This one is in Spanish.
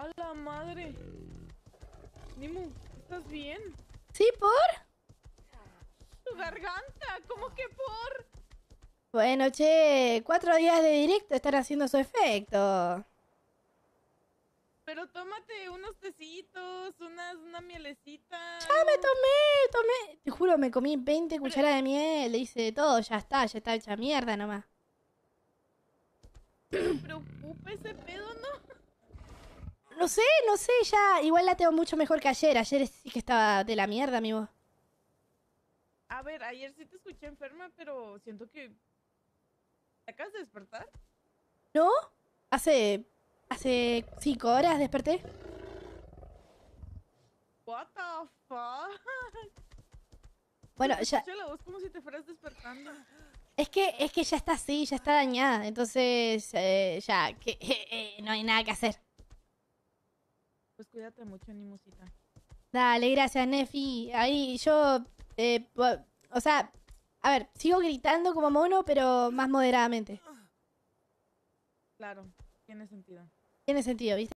¡A madre! Nimu, ¿estás bien? Sí, ¿por? ¡Su garganta, ¿cómo que por? Bueno, che, cuatro días de directo están haciendo su efecto. Pero tómate unos tecitos, unas, una mielecita. Ya me tomé, tomé. Te juro, me comí 20 cucharas cucharadas de miel, le hice todo, ya está, ya está hecha mierda nomás. No preocupes, ese pedo, ¿no? no sé, no sé, ya. Igual la tengo mucho mejor que ayer. Ayer sí que estaba de la mierda, amigo. A ver, ayer sí te escuché enferma, pero siento que. ¿Te acabas de despertar? No, hace. hace cinco horas desperté. What the fuck? Bueno, ya. Es que, es que ya está así, ya está dañada. Entonces, eh, ya, que, eh, eh, no hay nada que hacer. Pues cuídate mucho, ni musita. Dale, gracias, Nefi. Ahí yo, eh, o sea, a ver, sigo gritando como mono, pero más moderadamente. Claro, tiene sentido. Tiene sentido, ¿viste?